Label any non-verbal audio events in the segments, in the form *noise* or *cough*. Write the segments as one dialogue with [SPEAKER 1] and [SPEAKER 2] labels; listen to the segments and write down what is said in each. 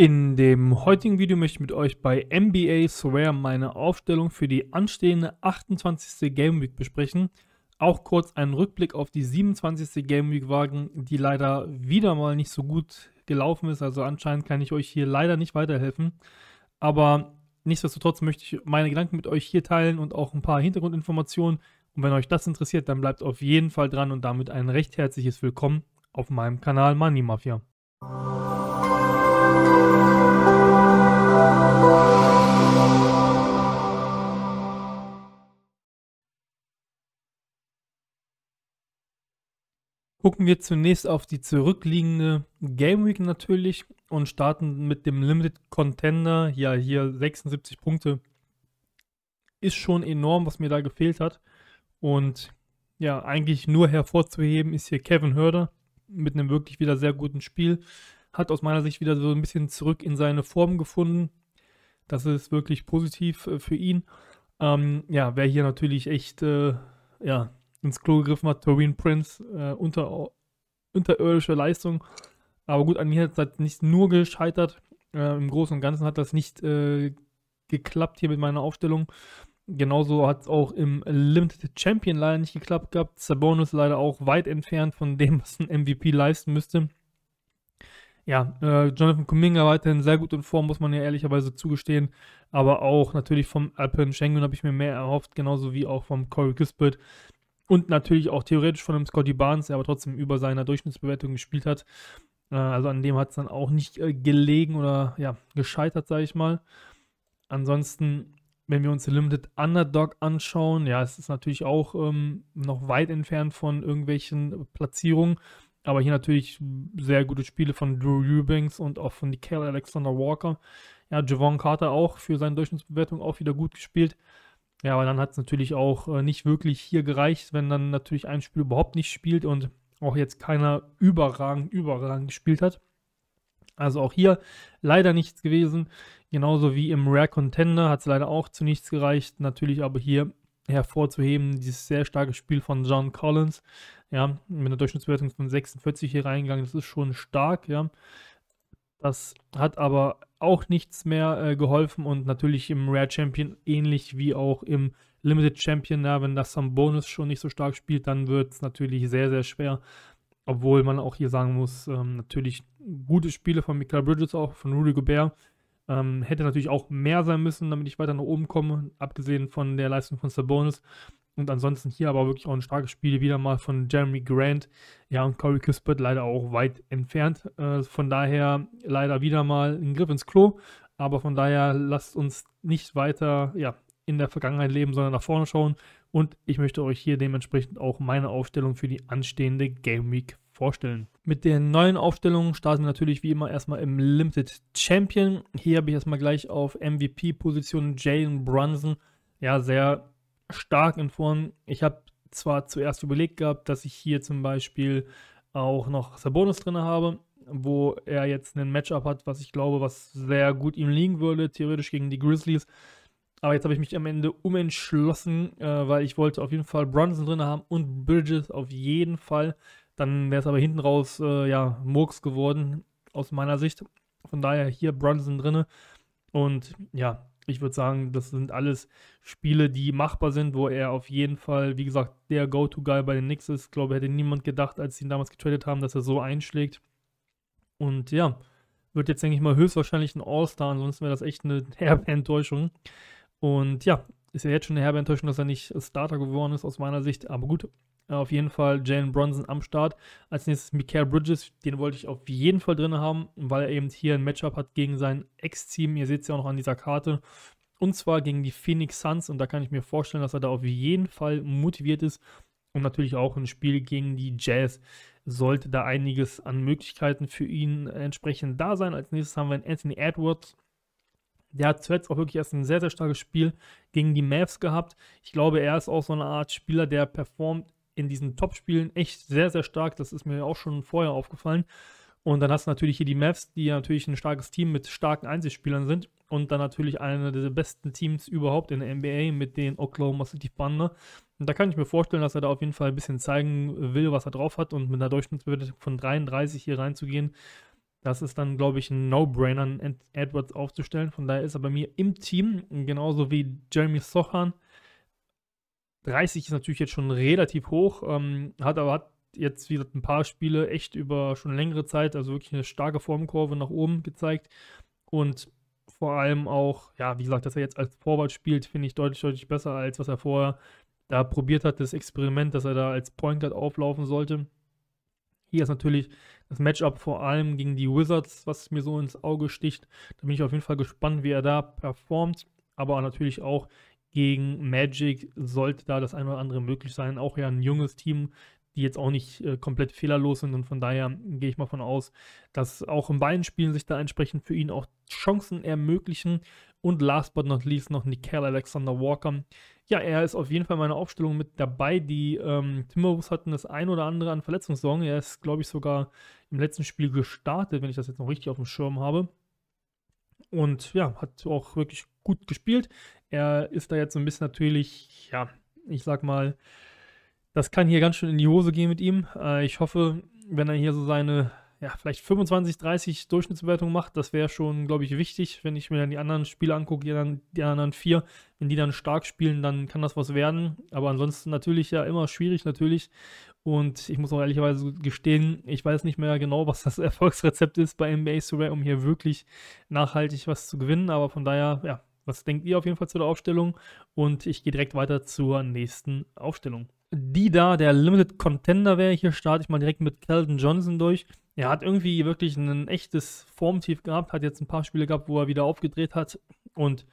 [SPEAKER 1] In dem heutigen Video möchte ich mit euch bei NBA Swear meine Aufstellung für die anstehende 28. Game Week besprechen. Auch kurz einen Rückblick auf die 27. Game Week wagen, die leider wieder mal nicht so gut gelaufen ist. Also anscheinend kann ich euch hier leider nicht weiterhelfen. Aber nichtsdestotrotz möchte ich meine Gedanken mit euch hier teilen und auch ein paar Hintergrundinformationen. Und wenn euch das interessiert, dann bleibt auf jeden Fall dran und damit ein recht herzliches Willkommen auf meinem Kanal Money Mafia. Gucken wir zunächst auf die zurückliegende Game Week natürlich und starten mit dem Limited Contender. Ja, hier 76 Punkte ist schon enorm, was mir da gefehlt hat. Und ja, eigentlich nur hervorzuheben ist hier Kevin Hörder mit einem wirklich wieder sehr guten Spiel. Hat aus meiner Sicht wieder so ein bisschen zurück in seine Form gefunden. Das ist wirklich positiv äh, für ihn. Ähm, ja, wer hier natürlich echt äh, ja, ins Klo gegriffen hat. Turin Prince, äh, unter, unterirdische Leistung. Aber gut, an mir hat es halt nicht nur gescheitert. Äh, Im Großen und Ganzen hat das nicht äh, geklappt hier mit meiner Aufstellung. Genauso hat es auch im Limited Champion leider nicht geklappt gehabt. Sabonis leider auch weit entfernt von dem, was ein MVP leisten müsste. Ja, äh, Jonathan Kuminga weiterhin sehr gut in Form, muss man ja ehrlicherweise zugestehen. Aber auch natürlich vom Alpen Schengen habe ich mir mehr erhofft, genauso wie auch vom Corey Gisbert und natürlich auch theoretisch von einem Scotty Barnes, der aber trotzdem über seiner Durchschnittsbewertung gespielt hat. Äh, also an dem hat es dann auch nicht äh, gelegen oder ja, gescheitert, sage ich mal. Ansonsten, wenn wir uns Limited Underdog anschauen, ja, es ist natürlich auch ähm, noch weit entfernt von irgendwelchen Platzierungen. Aber hier natürlich sehr gute Spiele von Drew Eubanks und auch von Nickel Alexander Walker. Ja, Javon Carter auch für seine Durchschnittsbewertung auch wieder gut gespielt. Ja, aber dann hat es natürlich auch äh, nicht wirklich hier gereicht, wenn dann natürlich ein Spiel überhaupt nicht spielt und auch jetzt keiner überragend, überragend gespielt hat. Also auch hier leider nichts gewesen. Genauso wie im Rare Contender hat es leider auch zu nichts gereicht. Natürlich aber hier hervorzuheben, dieses sehr starke Spiel von John Collins. Ja, mit einer Durchschnittswertung von 46 hier reingegangen, das ist schon stark, ja. Das hat aber auch nichts mehr äh, geholfen und natürlich im Rare Champion ähnlich wie auch im Limited Champion, ja, wenn das am Bonus schon nicht so stark spielt, dann wird es natürlich sehr, sehr schwer. Obwohl man auch hier sagen muss, ähm, natürlich gute Spiele von Michael Bridges auch, von Rudy Gobert. Ähm, hätte natürlich auch mehr sein müssen, damit ich weiter nach oben komme, abgesehen von der Leistung von Sabonis. Und ansonsten hier aber wirklich auch ein starkes Spiel wieder mal von Jeremy Grant. Ja, und Corey Kispert leider auch weit entfernt. Äh, von daher leider wieder mal ein Griff ins Klo. Aber von daher lasst uns nicht weiter ja, in der Vergangenheit leben, sondern nach vorne schauen. Und ich möchte euch hier dementsprechend auch meine Aufstellung für die anstehende Game Week vorstellen. Mit den neuen Aufstellungen starten wir natürlich wie immer erstmal im Limited Champion. Hier habe ich erstmal gleich auf MVP-Position Jalen Brunson. Ja, sehr stark in Form. Ich habe zwar zuerst überlegt gehabt, dass ich hier zum Beispiel auch noch Sabonis drin habe, wo er jetzt ein Matchup hat, was ich glaube, was sehr gut ihm liegen würde, theoretisch gegen die Grizzlies. Aber jetzt habe ich mich am Ende umentschlossen, äh, weil ich wollte auf jeden Fall Brunson drin haben und Bridges auf jeden Fall. Dann wäre es aber hinten raus, äh, ja, Murks geworden, aus meiner Sicht. Von daher hier Brunson drin. Und ja, ich würde sagen, das sind alles Spiele, die machbar sind, wo er auf jeden Fall, wie gesagt, der Go-To-Guy bei den Knicks ist. Ich glaube, hätte niemand gedacht, als sie ihn damals getradet haben, dass er so einschlägt. Und ja, wird jetzt, denke ich mal, höchstwahrscheinlich ein All-Star. Ansonsten wäre das echt eine *laughs* herbe Enttäuschung. Und ja, ist ja jetzt schon eine herbe Enttäuschung, dass er nicht Starter geworden ist, aus meiner Sicht. Aber gut, äh, auf jeden Fall Jalen Bronson am Start. Als nächstes Mikael Bridges, den wollte ich auf jeden Fall drin haben, weil er eben hier ein Matchup hat gegen sein Ex-Team. Ihr seht es ja auch noch an dieser Karte. Und zwar gegen die Phoenix Suns. Und da kann ich mir vorstellen, dass er da auf jeden Fall motiviert ist. Und natürlich auch ein Spiel gegen die Jazz sollte da einiges an Möglichkeiten für ihn äh, entsprechend da sein. Als nächstes haben wir Anthony Edwards, der hat zuletzt auch wirklich erst ein sehr, sehr starkes Spiel gegen die Mavs gehabt. Ich glaube, er ist auch so eine Art Spieler, der performt in diesen Top-Spielen echt sehr, sehr stark. Das ist mir auch schon vorher aufgefallen. Und dann hast du natürlich hier die Mavs, die natürlich ein starkes Team mit starken Einzelspielern sind. Und dann natürlich einer der besten Teams überhaupt in der NBA mit den Oklahoma City Thunder. Und da kann ich mir vorstellen, dass er da auf jeden Fall ein bisschen zeigen will, was er drauf hat. Und mit einer Durchschnittsbewertung von 33 hier reinzugehen, das ist dann, glaube ich, ein No-Brainer, einen Edwards aufzustellen. Von daher ist er bei mir im Team, genauso wie Jeremy Sochan. 30 ist natürlich jetzt schon relativ hoch, ähm, hat aber hat jetzt wieder ein paar Spiele echt über schon längere Zeit, also wirklich eine starke Formkurve nach oben gezeigt. Und vor allem auch, ja, wie gesagt, dass er jetzt als Forward spielt, finde ich deutlich, deutlich besser, als was er vorher da probiert hat, das Experiment, dass er da als Point Guard auflaufen sollte. Hier ist natürlich das Matchup vor allem gegen die Wizards, was mir so ins Auge sticht. Da bin ich auf jeden Fall gespannt, wie er da performt. Aber natürlich auch gegen Magic sollte da das eine oder andere möglich sein. Auch ja ein junges Team, die jetzt auch nicht äh, komplett fehlerlos sind. Und von daher gehe ich mal von aus, dass auch in beiden Spielen sich da entsprechend für ihn auch Chancen ermöglichen. Und last but not least noch Nickel Alexander Walker. Ja, er ist auf jeden Fall in meiner Aufstellung mit dabei. Die ähm, Timberwolves hatten das ein oder andere an Verletzungssorgen. Er ist, glaube ich, sogar im letzten Spiel gestartet, wenn ich das jetzt noch richtig auf dem Schirm habe. Und ja, hat auch wirklich gut gespielt. Er ist da jetzt so ein bisschen natürlich, ja, ich sag mal, das kann hier ganz schön in die Hose gehen mit ihm. Äh, ich hoffe, wenn er hier so seine ja, vielleicht 25, 30 Durchschnittsbewertungen macht. Das wäre schon, glaube ich, wichtig, wenn ich mir dann die anderen Spiele angucke, die, die anderen vier. Wenn die dann stark spielen, dann kann das was werden. Aber ansonsten natürlich ja immer schwierig, natürlich. Und ich muss auch ehrlicherweise gestehen, ich weiß nicht mehr genau, was das *laughs* Erfolgsrezept ist bei NBA Survey, um hier wirklich nachhaltig was zu gewinnen. Aber von daher, ja, was denkt ihr auf jeden Fall zu der Aufstellung? Und ich gehe direkt weiter zur nächsten Aufstellung die da, der Limited Contender wäre. Hier starte ich mal direkt mit Kelton Johnson durch. Er hat irgendwie wirklich ein echtes Formtief gehabt, hat jetzt ein paar Spiele gehabt, wo er wieder aufgedreht hat. Und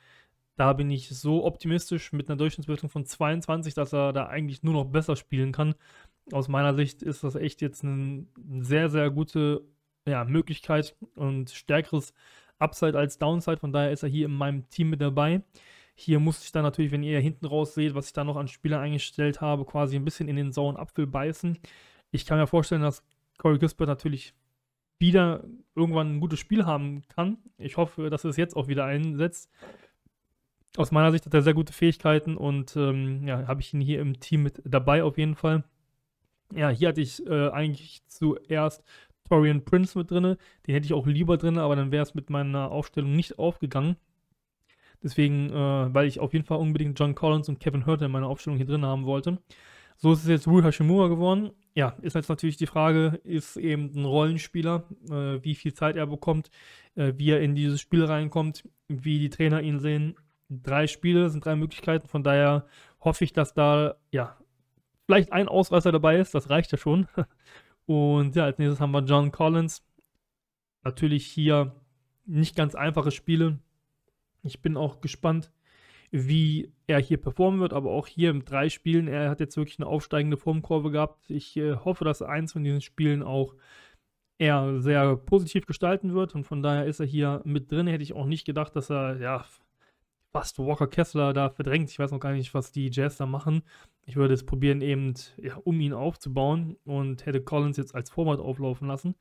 [SPEAKER 1] da bin ich so optimistisch mit einer Durchschnittswertung von 22, dass er da eigentlich nur noch besser spielen kann. Aus meiner Sicht ist das echt jetzt eine sehr, sehr gute ja, Möglichkeit und stärkeres Upside als Downside. Von daher ist er hier in meinem Team mit dabei. Hier muss ich dann natürlich, wenn ihr hinten raus seht, was ich da noch an Spieler eingestellt habe, quasi ein bisschen in den sauren Apfel beißen. Ich kann mir vorstellen, dass Corey Gisbert natürlich wieder irgendwann ein gutes Spiel haben kann. Ich hoffe, dass er es jetzt auch wieder einsetzt. Aus meiner Sicht hat er sehr gute Fähigkeiten und ähm, ja, habe ich ihn hier im Team mit dabei auf jeden Fall. Ja, hier hatte ich äh, eigentlich zuerst Torian Prince mit drin. Den hätte ich auch lieber drin, aber dann wäre es mit meiner Aufstellung nicht aufgegangen. Deswegen, äh, weil ich auf jeden Fall unbedingt John Collins und Kevin Hurt in meiner Aufstellung hier drin haben wollte. So ist es jetzt Rui Hashimura geworden. Ja, ist jetzt natürlich die Frage, ist eben ein Rollenspieler, äh, wie viel Zeit er bekommt, äh, wie er in dieses Spiel reinkommt, wie die Trainer ihn sehen. Drei Spiele sind drei Möglichkeiten, von daher hoffe ich, dass da ja vielleicht ein Ausreißer dabei ist, das reicht ja schon. *laughs* Und ja, als nächstes haben wir John Collins. Natürlich hier nicht ganz einfache Spiele, ich bin auch gespannt, wie er hier performen wird, aber auch hier in drei Spielen, er hat jetzt wirklich eine aufsteigende Formkurve gehabt. Ich äh, hoffe, dass eins von diesen Spielen auch eher sehr positiv gestalten wird und von daher ist er hier mit drin. Hätte ich auch nicht gedacht, dass er ja was Walker Kessler da verdrängt. Ich weiß noch gar nicht, was die Jazz da machen. Ich würde es probieren, eben ja, um ihn aufzubauen und hätte Collins jetzt als Format auflaufen lassen.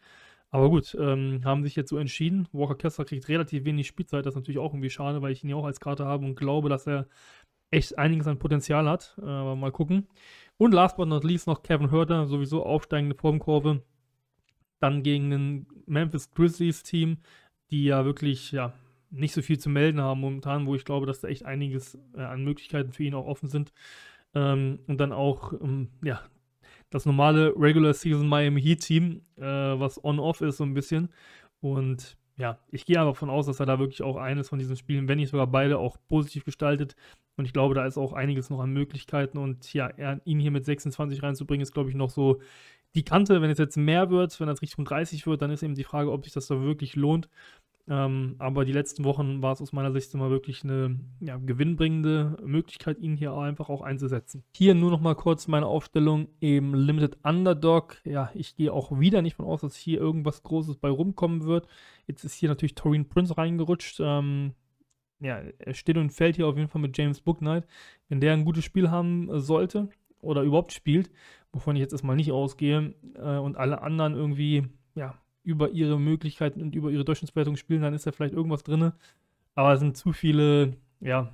[SPEAKER 1] Aber gut, ähm, haben sich jetzt so entschieden. Walker Kessler kriegt relativ wenig Spielzeit. Das ist natürlich auch irgendwie schade, weil ich ihn ja auch als Karte habe und glaube, dass er echt einiges an Potenzial hat. Äh, aber mal gucken. Und last but not least noch Kevin Hörter, sowieso aufsteigende Formkurve. Dann gegen den Memphis Grizzlies Team, die ja wirklich ja, nicht so viel zu melden haben momentan, wo ich glaube, dass da echt einiges äh, an Möglichkeiten für ihn auch offen sind. Ähm, und dann auch ähm, ja, das normale Regular Season Miami Heat Team, äh, was on-off ist so ein bisschen. Und ja, ich gehe aber davon aus, dass er da wirklich auch eines von diesen Spielen, wenn nicht sogar beide, auch positiv gestaltet. Und ich glaube, da ist auch einiges noch an Möglichkeiten. Und ja, er, ihn hier mit 26 reinzubringen, ist, glaube ich, noch so die Kante. Wenn es jetzt mehr wird, wenn das Richtung 30 wird, dann ist eben die Frage, ob sich das da wirklich lohnt. Ähm, aber die letzten Wochen war es aus meiner Sicht immer wirklich eine ja, gewinnbringende Möglichkeit, ihn hier einfach auch einzusetzen. Hier nur noch mal kurz meine Aufstellung im Limited Underdog. Ja, ich gehe auch wieder nicht von aus, dass hier irgendwas Großes bei rumkommen wird. Jetzt ist hier natürlich Torin Prince reingerutscht. Ähm, ja, er steht und fällt hier auf jeden Fall mit James Booknight. Wenn der ein gutes Spiel haben äh, sollte oder überhaupt spielt, wovon ich jetzt erstmal nicht ausgehe, äh, und alle anderen irgendwie ja, über ihre Möglichkeiten und über ihre Durchschnittswertung spielen, dann ist da vielleicht irgendwas drin. Aber es sind zu viele, ja,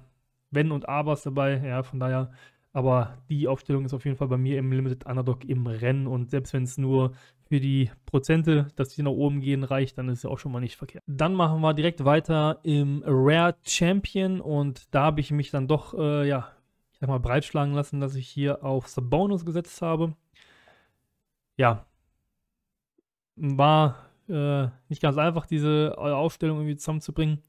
[SPEAKER 1] Wenn und Abers dabei, ja, von daher. Aber die Aufstellung ist auf jeden Fall bei mir im Limited Underdog im Rennen. Und selbst wenn es nur für die Prozente, dass die nach oben gehen, reicht, dann ist ja auch schon mal nicht verkehrt. Dann machen wir direkt weiter im Rare Champion. Und da habe ich mich dann doch, äh, ja, ich sag mal, breitschlagen lassen, dass ich hier auf Sabonis gesetzt habe. Ja, war äh, nicht ganz einfach, diese äh, Aufstellung irgendwie zusammenzubringen.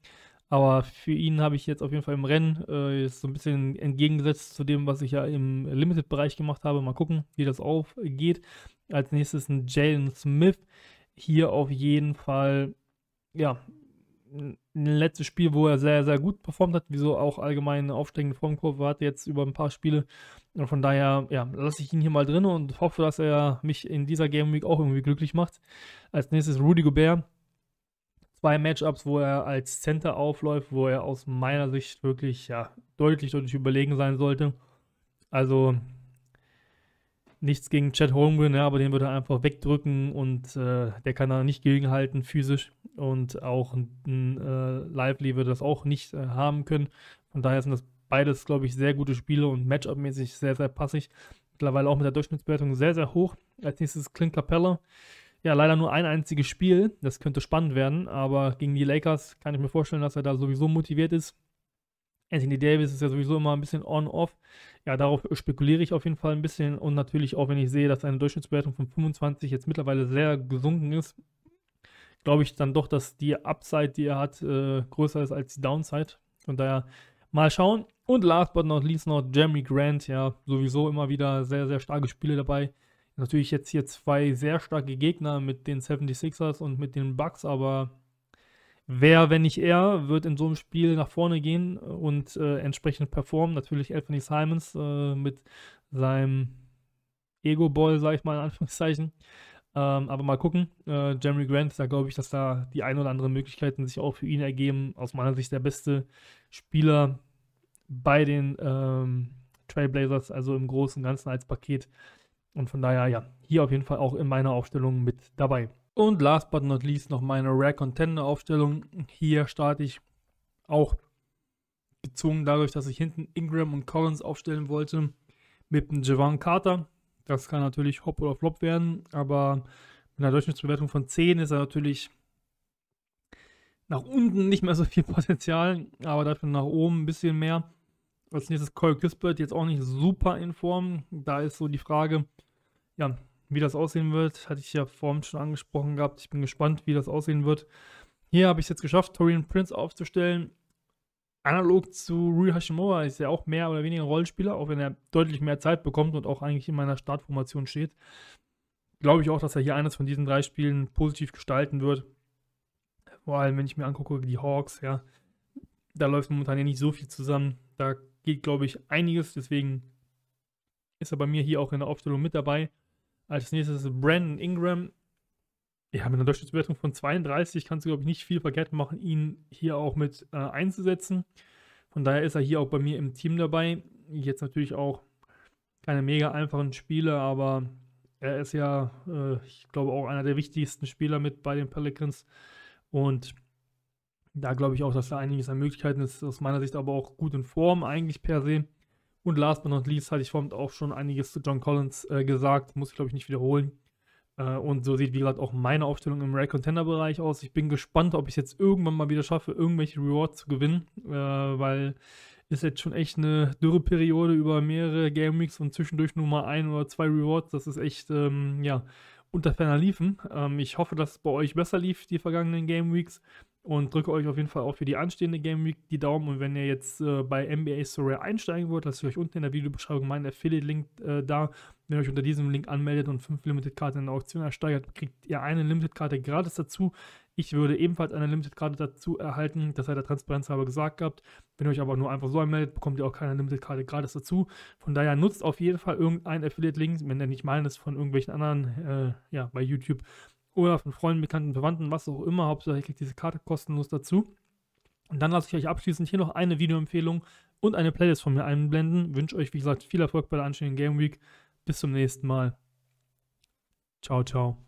[SPEAKER 1] Aber für ihn habe ich jetzt auf jeden Fall im Rennen äh, so ein bisschen entgegengesetzt zu dem, was ich ja im Limited-Bereich gemacht habe. Mal gucken, wie das aufgeht. Als nächstes ein Jalen Smith. Hier auf jeden Fall, ja, ein letztes Spiel, wo er sehr, sehr gut performt hat, wieso auch allgemein eine aufsteigende Formkurve hat jetzt über ein paar Spiele. Und von daher, ja, lasse ich ihn hier mal drin und hoffe, dass er mich in dieser Game Week auch irgendwie glücklich macht. Als nächstes Rudy Gobert. Zwei Matchups, wo er als Center aufläuft, wo er aus meiner Sicht wirklich ja, deutlich, deutlich überlegen sein sollte. Also nichts gegen Chad Holmgren, ja, aber den würde er einfach wegdrücken und äh, der kann da nicht gegenhalten physisch. Und auch ein, ein äh, Lively würde das auch nicht äh, haben können. Von daher sind das beides, glaube ich, sehr gute Spiele und matchup-mäßig sehr, sehr passig. Mittlerweile auch mit der Durchschnittswertung sehr, sehr hoch. Als nächstes Clint Capella. Ja, leider nur ein einziges Spiel. Das könnte spannend werden, aber gegen die Lakers kann ich mir vorstellen, dass er da sowieso motiviert ist. Anthony Davis ist ja sowieso immer ein bisschen on-off. Ja, darauf spekuliere ich auf jeden Fall ein bisschen. Und natürlich auch, wenn ich sehe, dass eine Durchschnittswertung von 25 jetzt mittlerweile sehr gesunken ist, glaube ich dann doch, dass die Upside, die er hat, äh, größer ist als die Downside. Von daher mal schauen. Und last but not least noch Jeremy Grant. Ja, sowieso immer wieder sehr, sehr starke Spiele dabei. Natürlich jetzt hier zwei sehr starke Gegner mit den 76ers und mit den Bucks, aber Wer, wenn nicht er, wird in so einem Spiel nach vorne gehen und äh, entsprechend performen? Natürlich Anthony Simons äh, mit seinem Ego-Ball, sag ich mal in Anführungszeichen. Ähm, aber mal gucken. Äh, Jeremy Grant, da glaube ich, dass da die ein oder andere Möglichkeiten sich auch für ihn ergeben. Aus meiner Sicht der beste Spieler bei den ähm, Trailblazers, also im Großen und Ganzen als Paket. Und von daher, ja, hier auf jeden Fall auch in meiner Aufstellung mit dabei. Und last but not least noch meine Rare Contender Aufstellung. Hier starte ich auch gezwungen dadurch, dass ich hinten Ingram und Collins aufstellen wollte mit dem Javon Carter. Das kann natürlich hopp oder Flop werden, aber mit einer Durchschnittsbewertung von 10 ist er natürlich nach unten nicht mehr so viel *laughs* Potenzial, aber dafür nach oben ein bisschen mehr. Als nächstes Cole Kispert, jetzt auch nicht super in Form. Da ist so die Frage, ja, wie das aussehen wird, hatte ich ja vorhin schon angesprochen gehabt. Ich bin gespannt, wie das aussehen wird. Hier habe ich es jetzt geschafft, Torian Prince aufzustellen. Analog zu Rui Hashimura ist er auch mehr oder weniger Rollenspieler, auch wenn er deutlich mehr Zeit bekommt und auch eigentlich in meiner Startformation steht. Glaube ich auch, dass er hier eines von diesen drei Spielen positiv gestalten wird. Vor allem, wenn ich mir angucke, die Hawks, ja. Da läuft momentan ja nicht so viel zusammen. Da geht, glaube ich, einiges. Deswegen ist er bei mir hier auch in der Aufstellung mit dabei. Als nächstes Brandon Ingram. Ja, mit einer Durchschnittswertung von 32 kannst du, glaube ich, nicht viel verkehrt machen, ihn hier auch mit äh, einzusetzen. Von daher ist er hier auch bei mir im Team dabei. Jetzt natürlich auch keine mega einfachen Spiele, aber er ist ja, äh, ich glaube, auch einer der wichtigsten Spieler mit bei den Pelicans. Und da glaube ich auch, dass da einiges an Möglichkeiten ist. Aus meiner Sicht aber auch gut in Form eigentlich per se. Und last but not least hatte ich vorhin auch schon einiges zu John Collins äh, gesagt, muss ich glaube ich nicht wiederholen. Äh, und so sieht wie gesagt auch meine Aufstellung im Rare Contender Bereich aus. Ich bin gespannt, ob ich es jetzt irgendwann mal wieder schaffe, irgendwelche Rewards zu gewinnen, äh, weil ist jetzt schon echt eine Dürreperiode über mehrere Game Weeks und zwischendurch nur mal ein oder zwei Rewards. Das ist echt, ähm, ja, unter ferner liefen. Ähm, ich hoffe, dass es bei euch besser lief, die vergangenen Game Weeks und drücke euch auf jeden Fall auch für die anstehende Game Week die Daumen. Und wenn ihr jetzt äh, bei NBA Surreal einsteigen wollt, lasst ihr euch unten in der Videobeschreibung meinen Affiliate-Link äh, da. Wenn ihr euch unter diesem Link anmeldet und fünf Limited-Karten in der Auktion ersteigert, kriegt ihr eine Limited-Karte gratis dazu. Ich würde ebenfalls eine Limited-Karte dazu erhalten, das hat der Transparenz halber gesagt gehabt. Wenn ihr euch aber nur einfach so anmeldet, bekommt ihr auch keine Limited-Karte gratis dazu. Von daher nutzt auf jeden Fall irgendeinen Affiliate-Link, wenn der nicht meinen ist, von irgendwelchen anderen, äh, ja, bei YouTube oder von Freunden, Bekannten, Verwandten, was auch immer. Hauptsache, ihr kriegt diese Karte kostenlos dazu. Und dann lasse ich euch abschließend hier noch eine Videoempfehlung und eine Playlist von mir einblenden. Wünsche euch, wie gesagt, viel Erfolg bei der anstehenden Game Week. Bis zum nächsten Mal. Ciao, ciao.